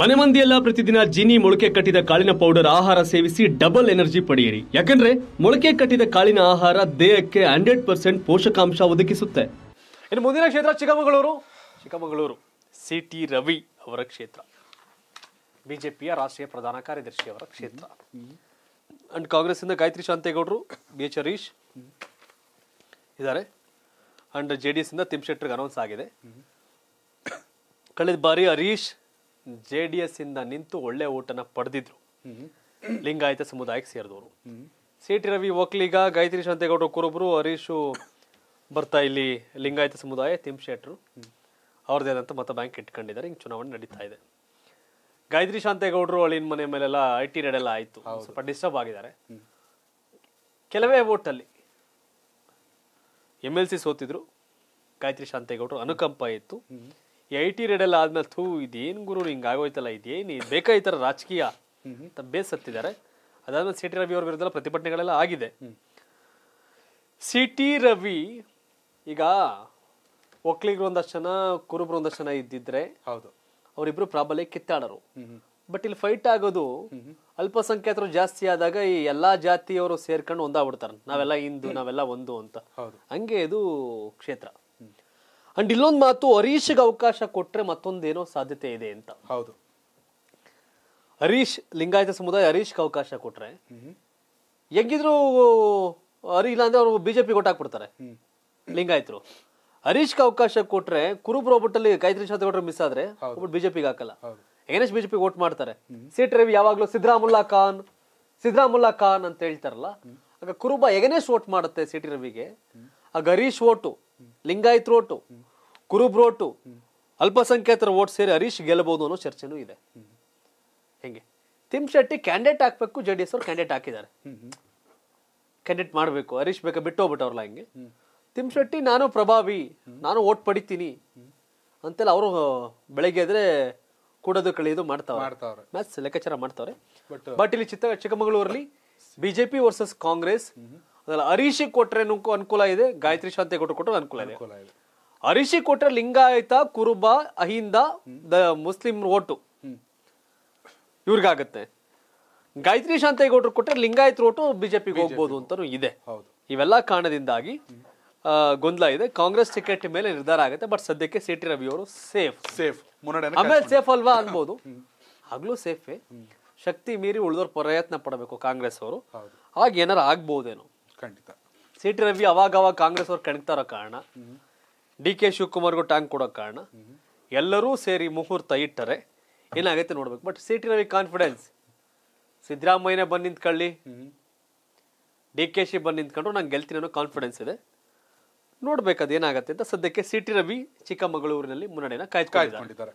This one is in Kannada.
ಮನೆ ಮಂದಿಯೆಲ್ಲ ಪ್ರತಿದಿನ ಜಿನಿ ಮೊಳಕೆ ಕಟ್ಟಿದ ಕಾಳಿನ ಪೌಡರ್ ಆಹಾರ ಸೇವಿಸಿ ಡಬಲ್ ಎನರ್ಜಿ ಪಡೆಯಿರಿ ಯಾಕಂದ್ರೆ ಮೊಳಕೆ ಕಟ್ಟಿದ ಕಾಳಿನ ಆಹಾರ ದೇಹಕ್ಕೆ ಹಂಡ್ರೆಡ್ ಪರ್ಸೆಂಟ್ ಪೋಷಕಾಂಶ ಒದಗಿಸುತ್ತೆ ಇನ್ನು ಮುಂದಿನ ಕ್ಷೇತ್ರ ಚಿಕ್ಕಮಗಳೂರು ಚಿಕ್ಕಮಗಳೂರು ಸಿ ಟಿ ರವಿ ಅವರ ಕ್ಷೇತ್ರ ಬಿಜೆಪಿಯ ರಾಷ್ಟ್ರೀಯ ಪ್ರಧಾನ ಕಾರ್ಯದರ್ಶಿ ಅವರ ಕ್ಷೇತ್ರ ಅಂಡ್ ಕಾಂಗ್ರೆಸ್ ಇಂದ ಗಾಯತ್ರಿ ಶಾಂತೇಗೌಡರು ಬಿ ಎಚ್ ಹರೀಶ್ ಇದ್ದಾರೆ ಅಂಡ್ ಜೆ ಡಿ ಎಸ್ ಇಂದ ತಿಮ್ ಶೆಟ್ಟರ್ ಅನೌನ್ಸ್ ಆಗಿದೆ ಕಳೆದ ಬಾರಿ ಹರೀಶ್ ಜೆ ಡಿ ಎಸ್ ಇಂದ ನಿಂತು ಒಳ್ಳೆ ಓಟನ್ನ ಪಡೆದಿದ್ರು ಲಿಂಗಾಯತ ಸಮುದಾಯಕ್ಕೆ ಸೇರಿದವರು ಸಿ ಟಿ ರವಿ ಒಕ್ಲಿಗ ಗಾಯತ್ರಿ ಶಾಂತೇಗೌಡರು ಕುರುಬರು ಹರೀಶು ಬರ್ತಾ ಇಲ್ಲಿ ಲಿಂಗಾಯತ ಸಮುದಾಯ ತಿಮ್ ಶೆಟ್ರು ಅವ್ರದ್ದೇ ಮತ ಬ್ಯಾಂಕ್ ಇಟ್ಕೊಂಡಿದ್ದಾರೆ ಹಿಂಗೆ ಚುನಾವಣೆ ನಡೀತಾ ಇದೆ ಗಾಯತ್ರಿ ಶಾಂತೇಗೌಡರು ಅಳಿನ ಮನೆ ಮೇಲೆಲ್ಲ ಐ ಟಿ ರೇಡ್ ಎಲ್ಲ ಆಯಿತು ಸ್ವಲ್ಪ ಡಿಸ್ಟರ್ಬ್ ಆಗಿದ್ದಾರೆ ಕೆಲವೇ ಓಟಲ್ಲಿ ಎಮ್ ಎಲ್ ಸಿ ಸೋತಿದ್ರು ಗಾಯತ್ರಿ ಶಾಂತೇಗೌಡರು ಅನುಕಂಪ ಇತ್ತು ಐ ಟಿ ಎಲ್ಲ ಆದ್ಮೇಲೆ ಥೂ ಇದೇನು ಗುರು ಹಿಂಗೆ ಆಗೋಯ್ತಲ್ಲ ಇದೇನು ಇದು ಬೇಕಾ ಈ ರಾಜಕೀಯ ಅಂತ ಬೇಸತ್ತಿದ್ದಾರೆ ಅದಾದ್ಮೇಲೆ ಸಿ ಟಿ ರವಿ ಅವ್ರ ವಿರುದ್ಧ ಪ್ರತಿಭಟನೆಗಳೆಲ್ಲ ಆಗಿದೆ ಸಿ ಟಿ ರವಿ ಈಗ ಒಕ್ಲಿಗರು ಒಂದಷ್ಟು ಜನ ಕುರುಬ್ರು ಒಂದಷ್ಟು ಜನ ಇದ್ದಿದ್ರೆ ಹೌದು ಅವರಿಬ್ರು ಪ್ರಾಬಲ್ಯ ಕಿತ್ತಾಡರು ಬಟ್ ಇಲ್ಲಿ ಫೈಟ್ ಆಗೋದು ಅಲ್ಪಸಂಖ್ಯಾತರು ಜಾಸ್ತಿ ಆದಾಗ ಈ ಎಲ್ಲಾ ಜಾತಿಯವರು ಸೇರ್ಕೊಂಡು ಒಂದಾಗ್ಬಿಡ್ತಾರೆ ನಾವೆಲ್ಲ ಹಿಂದೂ ನಾವೆಲ್ಲ ಒಂದು ಅಂತ ಹಂಗೆ ಇದು ಕ್ಷೇತ್ರ ಅಂಡ್ ಇಲ್ಲೊಂದು ಮಾತು ಹರೀಶ್ಗೆ ಅವಕಾಶ ಕೊಟ್ರೆ ಮತ್ತೊಂದೇನೋ ಸಾಧ್ಯತೆ ಇದೆ ಅಂತ ಹೌದು ಹರೀಶ್ ಲಿಂಗಾಯತ ಸಮುದಾಯ ಹರೀಶ್ಗೆ ಅವಕಾಶ ಕೊಟ್ರೆ ಹೆಂಗಿದ್ರು ಹರಿ ಇಲ್ಲ ಅಂದ್ರೆ ಅವರು ಬಿಜೆಪಿ ಕೊಟ್ಟಾಕ್ಬಿಡ್ತಾರೆ ಲಿಂಗಾಯತರು ಹರೀಶ್ಗೆ ಅವಕಾಶ ಕೊಟ್ರೆ ಕುರುಬ್ ರೋಬೊಟ್ಟಲ್ಲಿ ಗಾಯತ್ರಿ ಶಾಂತಗೌಡರು ಮಿಸ್ ಆದ್ರೆ ಬಿಜೆಪಿಗೆ ಹಾಕಲ್ಲ ಎನ್ ಬಿಜೆಪಿ ವೋಟ್ ಮಾಡ್ತಾರೆ ಸೀಟ್ ರವಿ ಯಾವಾಗ್ಲೂ ಸಿದ್ದರಾಮುಲ್ಲಾ ಖಾನ್ ಸಿದ್ದರಾಮುಲ್ಲಾ ಖಾನ್ ಅಂತ ಹೇಳ್ತಾರಲ್ಲ ಆಗ ಕುರುಬ ಎಗನೆಸ್ಟ್ ವೋಟ್ ಮಾಡುತ್ತೆ ಸಿಟಿ ರವಿಗೆ ಆಗ ಹರೀಶ್ ವೋಟು ಲಿಂಗಾಯತ್ ರೋಟು ಕುರುಬ್ ಅಲ್ಪಸಂಖ್ಯಾತರ ಓಟ್ ಸೇರಿ ಹರೀಶ್ ಗೆಲ್ಲಬಹುದು ಅನ್ನೋ ಚರ್ಚೆನೂ ಇದೆ ಹೆಂಗೆ ತಿಮ್ ಶೆಟ್ಟಿ ಕ್ಯಾಂಡಿಡೇಟ್ ಹಾಕ್ಬೇಕು ಜೆ ಡಿ ಎಸ್ ಅವ್ರು ಕ್ಯಾಂಡಿಡೇಟ್ ಹಾಕಿದ್ದಾರೆ ಕ್ಯಾಂಡಿಡೇಟ್ ಮಾಡಬೇಕು ಹರೀಶ್ ಬೇಕಾ ಬಿಟ್ಟು ಹೋಗ್ಬಿಟ್ಟವ್ರಲ್ಲ ಹಿಂಗೆ ತಿಮ್ ಶೆಟ್ಟಿ ನಾನು ಪ್ರಭಾವಿ ನಾನು ಓಟ್ ಪಡಿತೀನಿ ಅಂತೆಲ್ಲ ಅವರು ಬೆಳಗ್ಗೆ ಎದ್ರೆ ಕೂಡೋದು ಕಳೆಯೋದು ಮಾಡ್ತಾವ್ರೆ ಮ್ಯಾಥ್ಸ್ ಲೆಕ್ಕಾಚಾರ ಮಾಡ್ತಾವ್ರೆ ಬಟ್ ಇಲ್ಲಿ ಚಿತ್ರ ಚಿಕ್ಕಮಗಳೂರಲ್ಲಿ ಬಿಜೆಪಿ ವರ್ಸಸ್ ಕಾಂಗ್ರೆಸ್ ಅದಲ್ಲ ಹರೀಶಿಗೆ ಕೊಟ್ರೇನಕ್ಕೂ ಅನುಕೂಲ ಇದೆ ಗಾಯತ್ರಿ ಶಾಂತಿ ಕೊಟ್ಟು ಕೊಟ್ಟರು ಅನುಕೂಲ ಇದೆ ಹರೀಶಿ ಕೊಟ್ರೆ ಲಿಂಗಾಯತ ಕುರುಬ ಅಹಿಂದ ದ ಮುಸ್ಲಿಂ ಓಟು ಇವ್ರಿಗಾಗತ್ತೆ ಗಾಯತ್ರಿ ಶಾಂತೇಗೌಡರು ಕೊಟ್ಟರೆ ಲಿಂಗಾಯತ್ ಓಟು ಬಿಜೆಪಿಗೆ ಹೋಗ್ಬೋದು ಅಂತ ಇದೆ ಇವೆಲ್ಲ ಕಾರಣದಿಂದಾಗಿ ಗೊಂದಲ ಇದೆ ಕಾಂಗ್ರೆಸ್ ಟಿಕೆಟ್ ಮೇಲೆ ನಿರ್ಧಾರ ಆಗುತ್ತೆ ಬಟ್ ಸದ್ಯಕ್ಕೆ ಸಿ ಟಿ ರವಿ ಅವರು ಸೇಫ್ ಸೇಫ್ ಆಮೇಲೆ ಸೇಫ್ ಅಲ್ವಾ ಅನ್ಬೋದು ಆಗ್ಲೂ ಸೇಫೇ ಶಕ್ತಿ ಮೀರಿ ಉಳಿದವ್ರು ಪ್ರಯತ್ನ ಪಡಬೇಕು ಕಾಂಗ್ರೆಸ್ ಅವರು ಆಗ ಏನಾರು ಆಗ್ಬೋದೇನೋ ಖಂಡಿತ ಸಿ ಟಿ ರವಿ ಅವಾಗವಾಗ ಕಾಂಗ್ರೆಸ್ ಅವ್ರು ಇರೋ ಕಾರಣ ಡಿ ಕೆ ಶಿವಕುಮಾರ್ಗೂ ಟ್ಯಾಂಕ್ ಕೊಡೋ ಕಾರಣ ಎಲ್ಲರೂ ಸೇರಿ ಮುಹೂರ್ತ ಇಟ್ಟರೆ ಏನಾಗೈತೆ ನೋಡ್ಬೇಕು but C T Ravi confidence ಸಿದ್ದರಾಮಯ್ಯನೇ ಬಂದು ನಿಂತ್ಕೊಳ್ಳಿ ಡಿ ಕೆ ಶಿ ಬಂದು ನಿಂತ್ಕೊಂಡು ನಂಗೆ ಗೆಲ್ತೀನಿ ಅನ್ನೋ ಕಾನ್ಫಿಡೆನ್ಸ್ ಇದೆ ನೋಡ್ಬೇಕು ಅದೇನಾಗತ್ತೆ ಅಂತ ಸದ್ಯಕ್ಕೆ ಸಿ ಟಿ ರವಿ ಚಿಕ್ಕಮಗಳೂರಿನಲ್ಲಿ ಮುನ್ನಡೆಯನ್ನು ಕಾಯ್ದುಕೊಂಡಿದ್ದಾರೆ